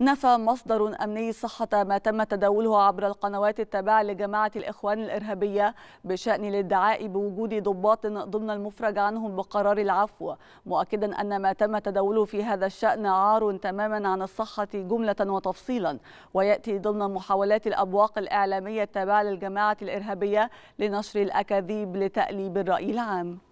نفى مصدر أمني صحة ما تم تداوله عبر القنوات التابعة لجماعة الإخوان الإرهابية بشأن الادعاء بوجود ضباط ضمن المفرج عنهم بقرار العفو مؤكدا أن ما تم تداوله في هذا الشأن عار تماما عن الصحة جملة وتفصيلا ويأتي ضمن محاولات الأبواق الإعلامية التابعة للجماعة الإرهابية لنشر الأكاذيب لتأليب الرأي العام